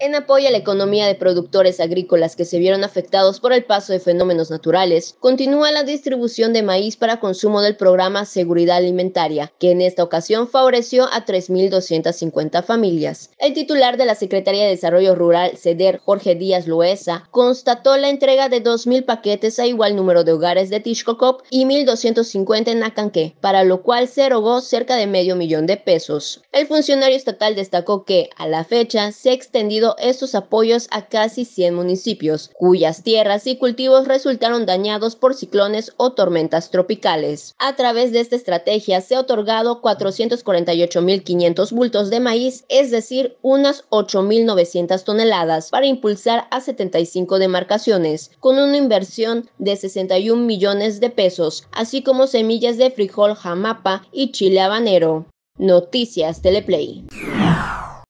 en apoyo a la economía de productores agrícolas que se vieron afectados por el paso de fenómenos naturales, continúa la distribución de maíz para consumo del programa Seguridad Alimentaria, que en esta ocasión favoreció a 3.250 familias. El titular de la Secretaría de Desarrollo Rural, CEDER, Jorge Díaz Loesa, constató la entrega de 2.000 paquetes a igual número de hogares de Tishkokop y 1.250 en Acanque, para lo cual se erogó cerca de medio millón de pesos. El funcionario estatal destacó que, a la fecha, se ha extendido estos apoyos a casi 100 municipios, cuyas tierras y cultivos resultaron dañados por ciclones o tormentas tropicales. A través de esta estrategia se ha otorgado 448.500 bultos de maíz, es decir, unas 8.900 toneladas, para impulsar a 75 demarcaciones, con una inversión de 61 millones de pesos, así como semillas de frijol jamapa y chile habanero. Noticias Teleplay.